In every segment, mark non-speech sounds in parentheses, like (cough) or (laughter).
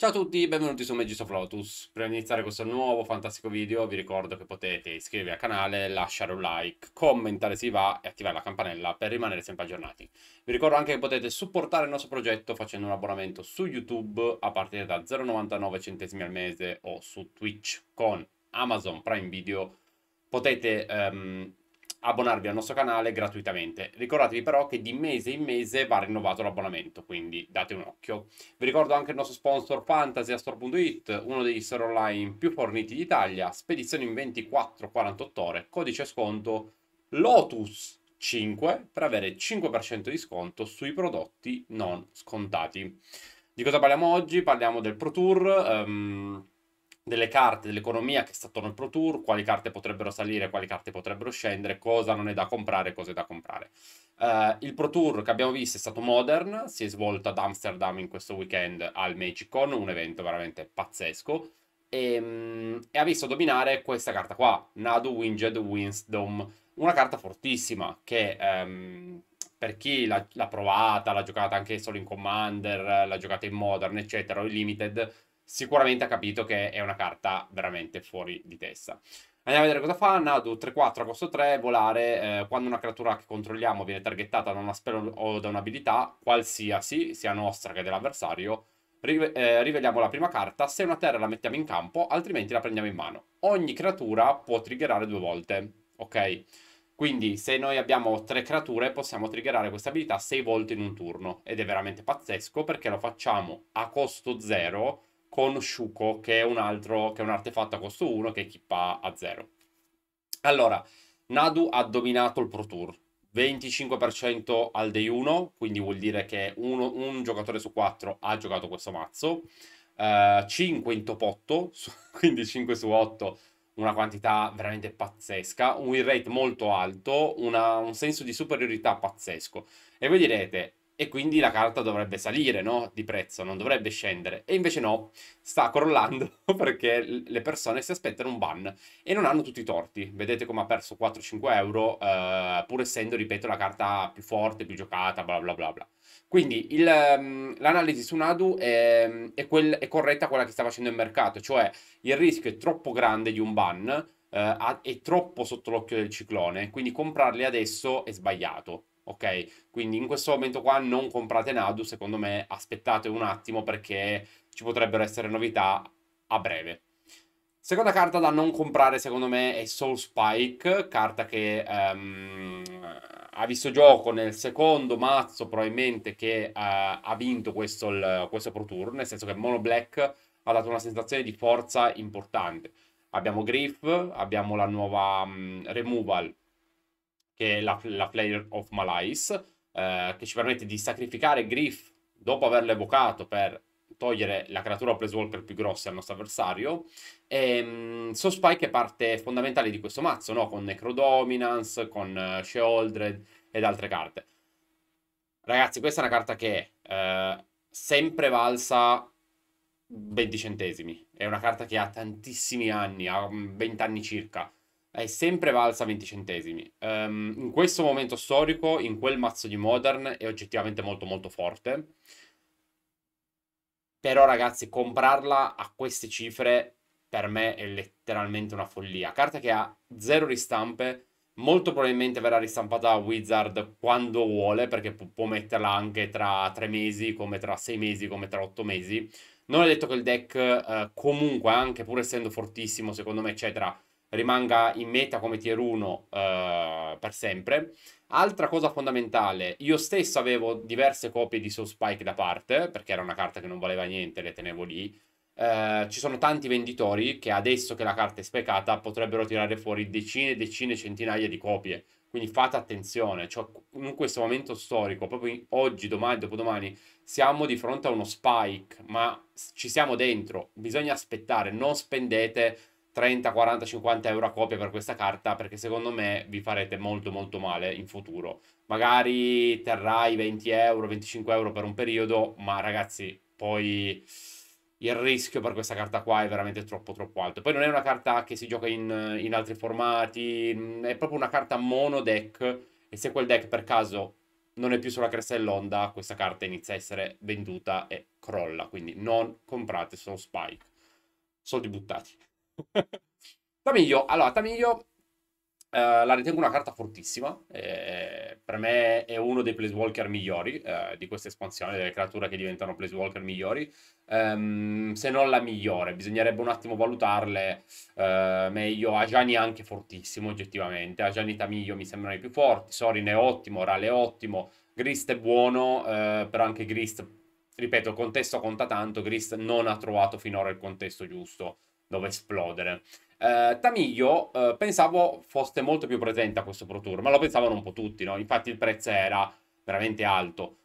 Ciao a tutti, benvenuti su Magis of Lotus. Prima di iniziare questo nuovo fantastico video vi ricordo che potete iscrivervi al canale, lasciare un like, commentare se va e attivare la campanella per rimanere sempre aggiornati. Vi ricordo anche che potete supportare il nostro progetto facendo un abbonamento su YouTube a partire da 0,99 centesimi al mese o su Twitch con Amazon Prime Video. Potete um, abbonarvi al nostro canale gratuitamente. Ricordatevi però che di mese in mese va rinnovato l'abbonamento, quindi date un occhio. Vi ricordo anche il nostro sponsor fantasyastore.it, uno degli store online più forniti d'Italia, spedizione in 24-48 ore, codice sconto LOTUS 5 per avere 5% di sconto sui prodotti non scontati. Di cosa parliamo oggi? Parliamo del Pro Tour. Um, delle carte dell'economia che sta attorno al Pro Tour, quali carte potrebbero salire, quali carte potrebbero scendere, cosa non è da comprare, cosa è da comprare. Uh, il Pro Tour che abbiamo visto è stato Modern, si è svolto ad Amsterdam in questo weekend al Magicon, un evento veramente pazzesco, e, um, e ha visto dominare questa carta qua, Nadu Winged Winsdom, una carta fortissima che um, per chi l'ha, l'ha, provata, l'ha giocata anche solo in Commander, l'ha giocata in Modern, eccetera, o in Limited, sicuramente ha capito che è una carta veramente fuori di testa. Andiamo a vedere cosa fa. Nadu 3-4 a costo 3, volare. Eh, quando una creatura che controlliamo viene targettata da una spell o da un'abilità, qualsiasi, sia nostra che dell'avversario, rive eh, riveliamo la prima carta. Se una terra la mettiamo in campo, altrimenti la prendiamo in mano. Ogni creatura può triggerare due volte, ok? Quindi se noi abbiamo tre creature possiamo triggerare questa abilità sei volte in un turno ed è veramente pazzesco perché lo facciamo a costo 0 con Shuko, che è un altro, che è un artefatto a costo 1 che equipa a 0. Allora, Nadu ha dominato il Pro Tour, 25% al day 1, quindi vuol dire che uno, un giocatore su 4 ha giocato questo mazzo, uh, eh, 5 in top 8, (laughs) quindi 5 su 8, una quantità veramente pazzesca, un win rate molto alto, una, un senso di superiorità pazzesco. E voi direte, e quindi la carta dovrebbe salire no? di prezzo, non dovrebbe scendere. E invece no, sta crollando (laughs) perché le persone si aspettano un ban e non hanno tutti i torti. Vedete come ha perso 4-5 euro, eh, pur essendo, ripeto, la carta più forte, più giocata, bla bla bla bla. Quindi il, um, l'analisi su Nadu è, è, quel, è corretta a quella che sta facendo il mercato, cioè il rischio è troppo grande di un ban, eh, è troppo sotto l'occhio del ciclone, quindi comprarli adesso è sbagliato ok? Quindi in questo momento qua non comprate Nadu, secondo me aspettate un attimo perché ci potrebbero essere novità a breve. Seconda carta da non comprare secondo me è Soul Spike, carta che um, ha visto gioco nel secondo mazzo probabilmente che uh, ha vinto questo, il, questo Pro Tour, nel senso che Mono Black ha dato una sensazione di forza importante. Abbiamo Griff, abbiamo la nuova um, Removal, che è la, la Player of Malice, eh, che ci permette di sacrificare Griff dopo averlo evocato per togliere la creatura o place più grossa al nostro avversario. E, um, so Spike è parte fondamentale di questo mazzo, no? con Necro Dominance, con uh, Sheoldred ed altre carte. Ragazzi, questa è una carta che è uh, sempre valsa 20 centesimi. È una carta che ha tantissimi anni, ha 20 mm, anni circa è sempre valsa 20 centesimi. Um, in questo momento storico, in quel mazzo di Modern, è oggettivamente molto molto forte. Però ragazzi, comprarla a queste cifre per me è letteralmente una follia. Carta che ha zero ristampe, molto probabilmente verrà ristampata a Wizard quando vuole, perché pu- può metterla anche tra tre mesi, come tra sei mesi, come tra otto mesi. Non è detto che il deck eh, comunque, anche pur essendo fortissimo, secondo me, eccetera, rimanga in meta come tier 1 eh, per sempre. Altra cosa fondamentale, io stesso avevo diverse copie di Soul Spike da parte, perché era una carta che non valeva niente, le tenevo lì. Eh, ci sono tanti venditori che adesso che la carta è sprecata potrebbero tirare fuori decine e decine, centinaia di copie. Quindi fate attenzione, cioè, in questo momento storico, proprio oggi, domani, dopodomani, siamo di fronte a uno spike, ma ci siamo dentro, bisogna aspettare, non spendete 30, 40, 50 euro a copia per questa carta perché secondo me vi farete molto molto male in futuro. Magari terrai 20 euro, 25 euro per un periodo, ma ragazzi, poi il rischio per questa carta qua è veramente troppo troppo alto. Poi non è una carta che si gioca in, in altri formati, mm, è proprio una carta mono deck e se quel deck per caso non è più sulla cresta dell'onda, questa carta inizia a essere venduta e crolla, quindi non comprate solo Spike. Soldi buttati. (laughs) Tamiglio, allora, Tamiglio eh, la ritengo una carta fortissima. Eh, per me è uno dei placewalker migliori eh, di questa espansione, delle creature che diventano placewalker migliori. Um, se non la migliore, bisognerebbe un attimo valutarle uh, meglio. Ajani è anche fortissimo, oggettivamente. Ajani Tamiglio mi sembrano i più forti. Sorin è ottimo, Rale è ottimo. Grist è buono, uh, però anche Grist, ripeto, il contesto conta tanto. Grist non ha trovato finora il contesto giusto dove esplodere. Uh, eh, Tamiglio uh, eh, pensavo fosse molto più presente a questo Pro Tour, ma lo pensavano un po' tutti, no? Infatti il prezzo era veramente alto.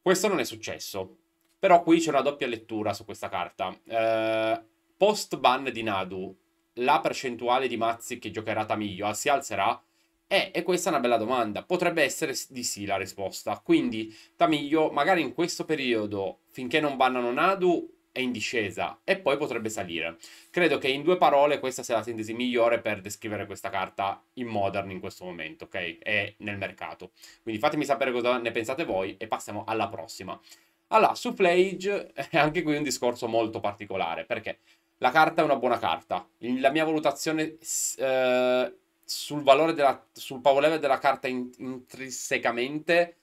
Questo non è successo. Però qui c'è una doppia lettura su questa carta. Uh, eh, post ban di Nadu, la percentuale di mazzi che giocherà Tamiglio si alzerà? Eh, e questa è una bella domanda. Potrebbe essere di sì la risposta. Quindi Tamiglio, magari in questo periodo, finché non bannano Nadu, è in discesa e poi potrebbe salire. Credo che in due parole questa sia la sintesi migliore per descrivere questa carta in modern in questo momento, ok? E nel mercato. Quindi fatemi sapere cosa ne pensate voi e passiamo alla prossima. Allora, su Flage è eh, anche qui un discorso molto particolare, perché la carta è una buona carta. La mia valutazione eh, sul valore della, sul power level della carta in, intrinsecamente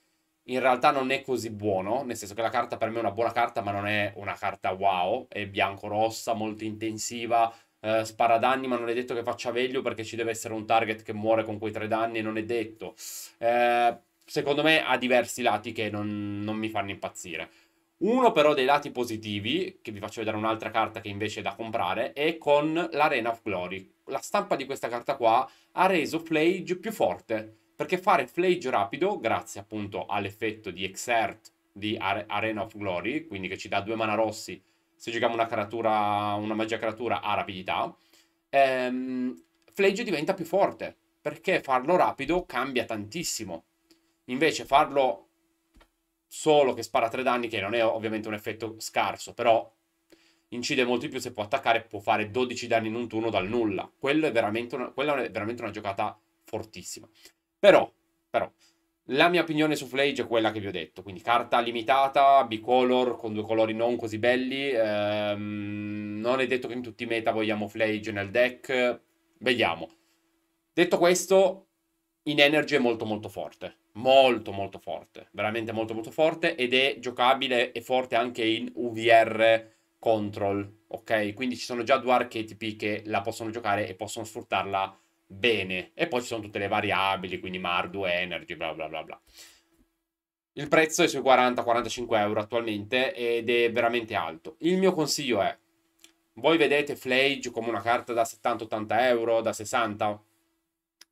in realtà non è così buono, nel senso che la carta per me è una buona carta, ma non è una carta wow, è bianco-rossa, molto intensiva, eh, spara danni, ma non è detto che faccia meglio perché ci deve essere un target che muore con quei tre danni, non è detto. Eh, secondo me ha diversi lati che non, non mi fanno impazzire. Uno però dei lati positivi, che vi faccio vedere un'altra carta che invece è da comprare, è con l'Arena of Glory. La stampa di questa carta qua ha reso Flage più forte perché fare flage rapido, grazie appunto all'effetto di exert di Are Arena of Glory, quindi che ci dà due mana rossi se giochiamo una, creatura, una magia creatura a rapidità, ehm, flage diventa più forte, perché farlo rapido cambia tantissimo. Invece farlo solo che spara tre danni, che non è ovviamente un effetto scarso, però incide molto di più se può attaccare, può fare 12 danni in un turno dal nulla. È una, quella è veramente una giocata fortissima. Però, però, la mia opinione su Flage è quella che vi ho detto, quindi carta limitata, bicolor, con due colori non così belli, ehm, non è detto che in tutti i meta vogliamo Flage nel deck, vediamo. Detto questo, in Energy è molto molto forte, molto molto forte, veramente molto molto forte, ed è giocabile e forte anche in UVR Control, ok? Quindi ci sono già due archetipi che la possono giocare e possono sfruttarla bene. E poi ci sono tutte le variabili, quindi Mardu, Energy, bla bla bla bla. Il prezzo è sui 40-45 euro attualmente ed è veramente alto. Il mio consiglio è, voi vedete Flage come una carta da 70-80 euro, da 60?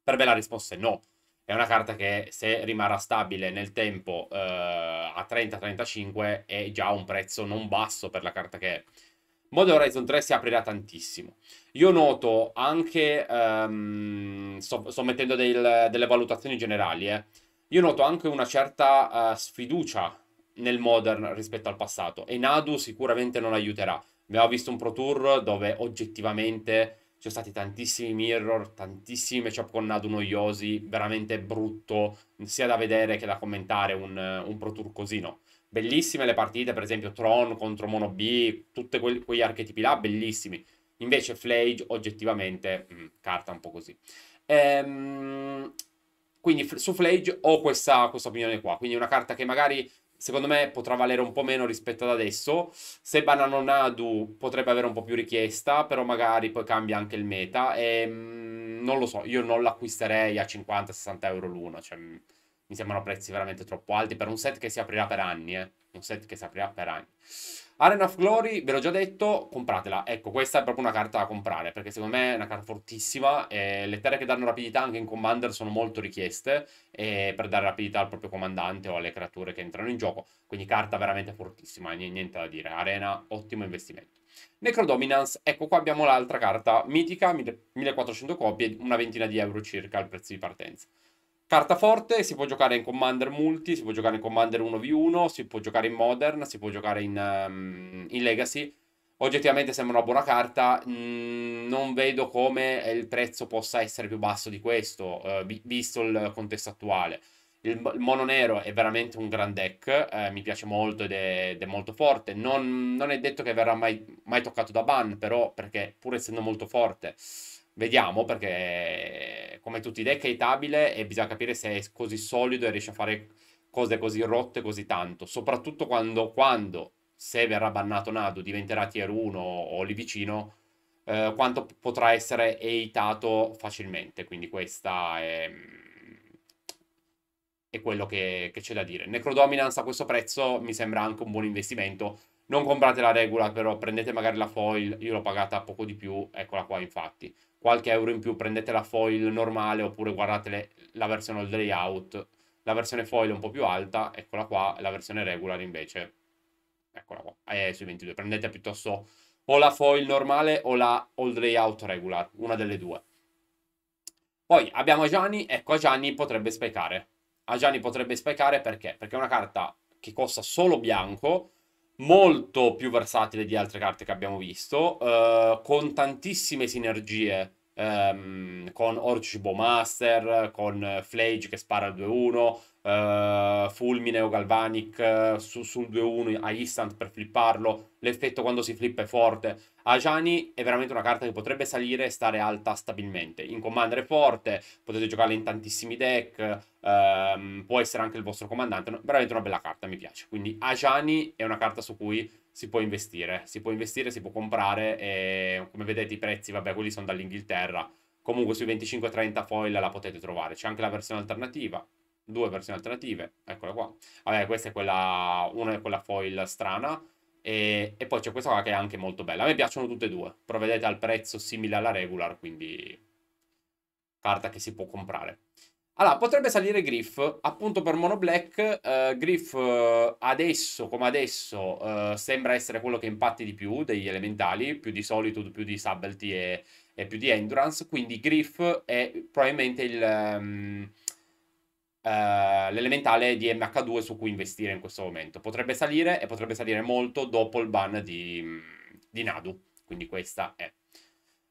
Per me la risposta è no. È una carta che se rimarrà stabile nel tempo eh, a 30-35 è già un prezzo non basso per la carta che è. Modern Horizon 3 si aprirà tantissimo. Io noto anche, um, sto, sto, mettendo del, delle valutazioni generali, eh. io noto anche una certa uh, sfiducia nel Modern rispetto al passato e Nadu sicuramente non aiuterà. Abbiamo visto un Pro Tour dove oggettivamente ci sono stati tantissimi mirror, tantissimi matchup con Nadu noiosi, veramente brutto sia da vedere che da commentare un, un Pro Tour così, no? Bellissime le partite, per esempio Tron contro Mono B, tutti que- quegli archetipi là, bellissimi. Invece Flage, oggettivamente, mh, mm, carta un po' così. Ehm, quindi su Flage ho questa, questa opinione qua. Quindi una carta che magari secondo me potrà valere un po' meno rispetto ad adesso. Se Banano Nadu potrebbe avere un po' più richiesta, però magari poi cambia anche il meta. E, ehm, mh, non lo so, io non l'acquisterei a 50-60 euro l'uno. Cioè, mh, mm. Mi sembrano prezzi veramente troppo alti per un set che si aprirà per anni, eh. Un set che si aprirà per anni. Arena of Glory, ve l'ho già detto, compratela. Ecco, questa è proprio una carta da comprare, perché secondo me è una carta fortissima. E le terre che danno rapidità anche in Commander sono molto richieste per dare rapidità al proprio comandante o alle creature che entrano in gioco. Quindi carta veramente fortissima, niente da dire. Arena, ottimo investimento. Necrodominance, ecco qua abbiamo l'altra carta mitica, 1400 copie, una ventina di euro circa al prezzo di partenza. Carta forte, si può giocare in Commander Multi, si può giocare in Commander 1v1, si può giocare in Modern, si può giocare in, um, in Legacy. Oggettivamente sembra una buona carta, mm, non vedo come il prezzo possa essere più basso di questo, uh, visto il contesto attuale. Il, il, mono nero è veramente un gran deck, eh, mi piace molto ed è, ed è molto forte. Non, non, è detto che verrà mai, mai toccato da ban, però, perché pur essendo molto forte Vediamo perché come tutti i deck è itabile e bisogna capire se è così solido e riesce a fare cose così rotte così tanto. Soprattutto quando, quando se verrà bannato Nado, diventerà tier 1 o lì vicino, eh, quanto potrà essere eitato facilmente. Quindi questa è, è quello che, che c'è da dire. Necrodominance a questo prezzo mi sembra anche un buon investimento. Non comprate la regola, però prendete magari la foil, io l'ho pagata poco di più, eccola qua infatti qualche euro in più prendete la foil normale oppure guardate la versione old layout. La versione foil è un po' più alta, eccola qua, la versione regular invece, eccola qua, è sui 22. Prendete piuttosto o la foil normale o la old layout regular, una delle due. Poi abbiamo Gianni, ecco a Gianni potrebbe specare. A Gianni potrebbe specare perché? Perché è una carta che costa solo bianco, molto più versatile di altre carte che abbiamo visto, eh, con tantissime sinergie ehm, con Orcibo Master, con Flage che spara al 2-1, eh, fulmine o Galvanic eh, su, su un 2-1 a instant per flipparlo, l'effetto quando si flippa è forte. Ajani è veramente una carta che potrebbe salire e stare alta stabilmente. In Commander è forte, potete giocarla in tantissimi deck, ehm, può essere anche il vostro comandante, no, veramente una bella carta, mi piace. Quindi Ajani è una carta su cui si può investire, si può investire, si può comprare e come vedete i prezzi, vabbè, quelli sono dall'Inghilterra. Comunque sui 25-30 foil la potete trovare, c'è anche la versione alternativa, due versioni alternative, eccola qua. Vabbè, questa è quella, una è quella foil strana, e, e poi c'è questa qua che è anche molto bella. A me piacciono tutte e due, però vedete al prezzo simile alla regular, quindi carta che si può comprare. Allora, potrebbe salire Griff, appunto per Mono Black, eh, Griff eh, adesso, come adesso, eh, sembra essere quello che impatti di più degli elementali, più di Solitude, più di Subtlety e, e più di Endurance, quindi Griff è probabilmente il... Um, Uh, l'elementale di MH2 su cui investire in questo momento. Potrebbe salire e potrebbe salire molto dopo il ban di, di Nadu. Quindi questa è.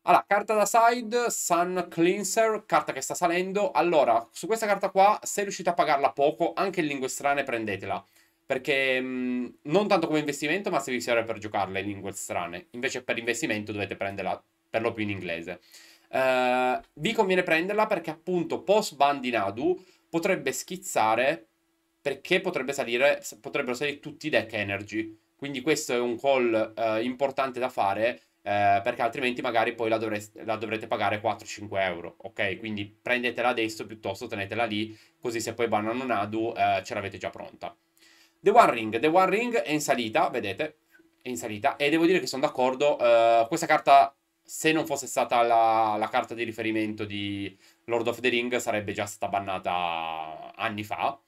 Allora, carta da side, Sun Cleanser, carta che sta salendo. Allora, su questa carta qua, se riuscite a pagarla poco, anche in lingue strane prendetela. Perché mh, mm, non tanto come investimento, ma se vi serve per giocarla in lingue strane. Invece per investimento dovete prenderla per lo più in inglese. Uh, vi conviene prenderla perché appunto post ban di Nadu potrebbe schizzare perché potrebbe salire, potrebbero salire tutti i deck energy. Quindi questo è un call eh, importante da fare eh, perché altrimenti magari poi la, dovreste, la dovrete pagare 4-5 euro, ok? Quindi prendetela adesso piuttosto tenetela lì, così se poi banano Nadu eh, ce l'avete già pronta. The One Ring, The One Ring è in salita, vedete, è in salita e devo dire che sono d'accordo, eh, questa carta se non fosse stata la, la, carta di riferimento di Lord of the Ring, sarebbe già stata bannata anni fa,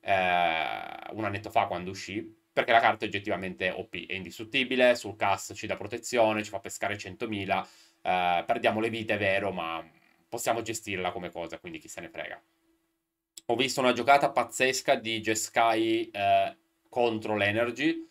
eh, un annetto fa quando uscì, perché la carta è oggettivamente OP, è indistruttibile, sul cast ci dà protezione, ci fa pescare 100.000, eh, perdiamo le vite, è vero, ma possiamo gestirla come cosa, quindi chi se ne frega. Ho visto una giocata pazzesca di Jeskai eh, contro l'Energy,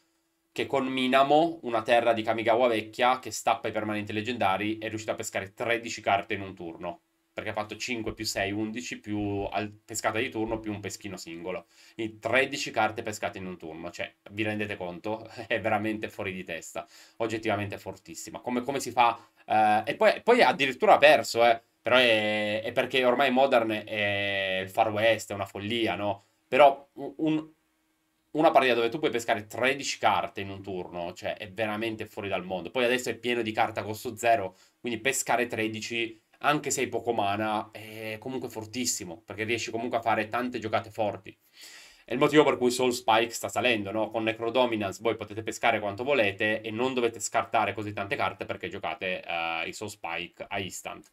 che con Minamo, una terra di Kamigawa vecchia che stappa i permanenti leggendari, è riuscita a pescare 13 carte in un turno. Perché ha fatto 5 più 6, 11 più pescata di turno più un peschino singolo. Quindi 13 carte pescate in un turno. Cioè, vi rendete conto? (laughs) È veramente fuori di testa. Oggettivamente fortissima. Come, come si fa? Eh, e poi, poi addirittura ha perso, eh. Però è, è perché ormai Modern è il Far West, è una follia, no? Però un, una partita dove tu puoi pescare 13 carte in un turno, cioè è veramente fuori dal mondo. Poi adesso è pieno di carta costo zero, quindi pescare 13, anche se hai poco mana, è comunque fortissimo, perché riesci comunque a fare tante giocate forti. È il motivo per cui Soul Spike sta salendo, no? Con Necro Dominance voi potete pescare quanto volete e non dovete scartare così tante carte perché giocate uh, eh, i Soul Spike a instant.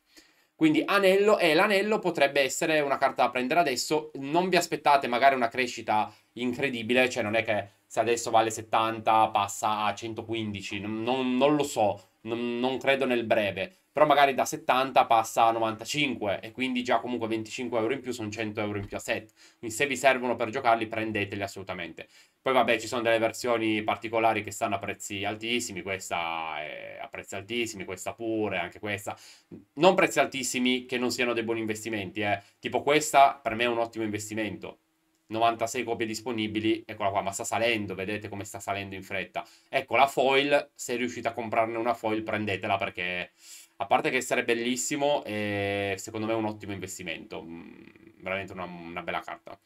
Quindi anello e eh, l'anello potrebbe essere una carta da prendere adesso, non vi aspettate magari una crescita incredibile, cioè non è che se adesso vale 70 passa a 115, non, non lo so, non, non credo nel breve, però magari da 70 passa a 95 e quindi già comunque 25 euro in più sono 100 euro in più a set. Quindi se vi servono per giocarli prendeteli assolutamente. Poi vabbè ci sono delle versioni particolari che stanno a prezzi altissimi, questa è a prezzi altissimi, questa pure, anche questa. Non prezzi altissimi che non siano dei buoni investimenti, eh. tipo questa per me è un ottimo investimento. 96 copie disponibili, eccola qua, ma sta salendo, vedete come sta salendo in fretta. Ecco la foil, se riuscite a comprarne una foil prendetela perché a parte che sarebbe bellissimo, e eh, secondo me è un ottimo investimento. Mm, veramente una, una, bella carta.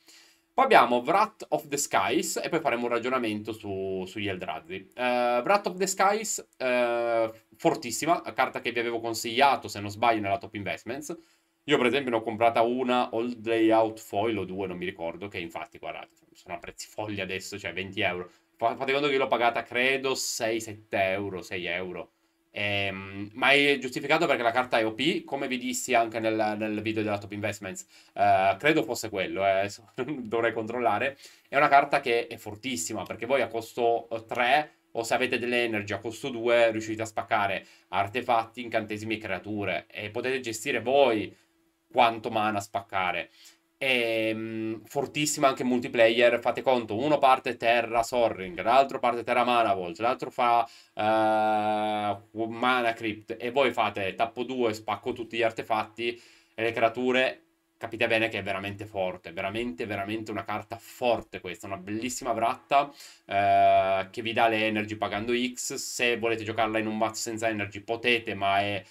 Poi abbiamo Wrath of the Skies e poi faremo un ragionamento su, sugli Eldrazi. Uh, Wrath of the Skies, uh, fortissima, carta che vi avevo consigliato, se non sbaglio, nella Top Investments. Io per esempio ne ho comprata una Old Layout Foil o due, non mi ricordo, che infatti, guardate, sono a prezzi folli adesso, cioè 20 euro. Fate conto che l'ho pagata, credo, 6-7 euro, 6 euro Ehm, ma è giustificato perché la carta è OP, come vi dissi anche nel, nel video della Top Investments, eh, credo fosse quello, eh, (laughs) dovrei controllare. È una carta che è fortissima perché voi a costo 3 eh, o se avete delle energy a costo 2 riuscite a spaccare artefatti, incantesimi e creature e potete gestire voi quanto mana spaccare è ehm, fortissima anche in multiplayer. Fate conto, uno parte terra Sorring, l'altro parte terra Manavolt, l'altro fa uh, Mana Crypt e voi fate tappo 2, spacco tutti gli artefatti e le creature. Capite bene che è veramente forte, veramente, veramente una carta forte questa, una bellissima bratta uh, eh, che vi dà le energy pagando X. Se volete giocarla in un mazzo senza energy potete, ma è,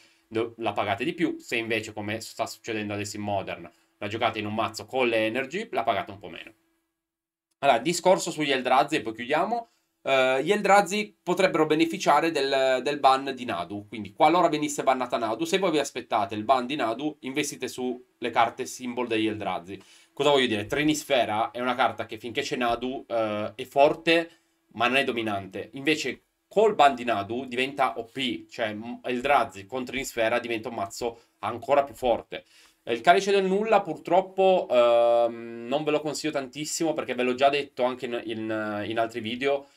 la pagate di più. Se invece, come sta succedendo adesso in Modern, la giocate in un mazzo con le energy, la pagate un po' meno. Allora, discorso sugli Eldrazi e poi chiudiamo. Uh, gli Eldrazi potrebbero beneficiare del, del, ban di Nadu, quindi qualora venisse bannata Nadu, se voi vi aspettate il ban di Nadu, investite sulle carte symbol degli Eldrazi. Cosa voglio dire? Trinisfera è una carta che finché c'è Nadu uh, è forte, ma non è dominante. Invece col ban di Nadu diventa OP, cioè Eldrazi con Trinisfera diventa un mazzo ancora più forte. Eh, il calice del nulla purtroppo ehm, non ve lo consiglio tantissimo perché ve l'ho già detto anche in, in, eh, in, altri video.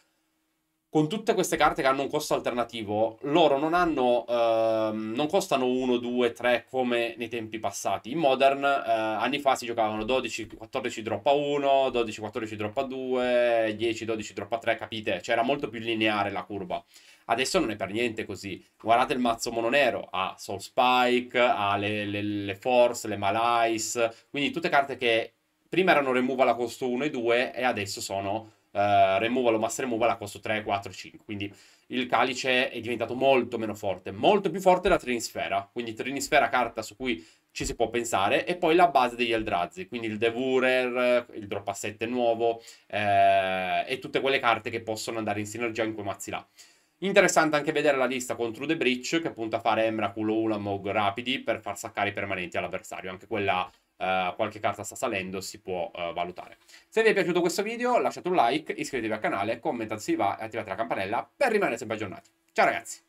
Con tutte queste carte che hanno un costo alternativo, loro non hanno. Ehm, non costano 1, 2, 3 come nei tempi passati. In Modern, eh, anni fa si giocavano 12, 14 drop a 1, 12, 14 drop a 2, 10, 12 drop a 3, capite? Cioè era molto più lineare la curva. Adesso non è per niente così. Guardate il mazzo mononero, ha Soul Spike, ha le, le, le Force, le Malice, quindi tutte carte che prima erano removal a costo 1 e 2 e adesso sono uh, removal o mass removal a costo 3, 4, 5. Quindi il calice è diventato molto meno forte, molto più forte la Trinisfera. Quindi Trinisfera carta su cui ci si può pensare, e poi la base degli Eldrazi, quindi il Devourer, il Drop a nuovo, eh, e tutte quelle carte che possono andare in sinergia in quei mazzi là. Interessante anche vedere la lista contro The Breach, che punta a fare Emrakul, Ulamog rapidi per far saccare i permanenti all'avversario. Anche quella, eh, qualche carta sta salendo, si può eh, valutare. Se vi è piaciuto questo video, lasciate un like, iscrivetevi al canale, commentate se vi va e attivate la campanella per rimanere sempre aggiornati. Ciao ragazzi!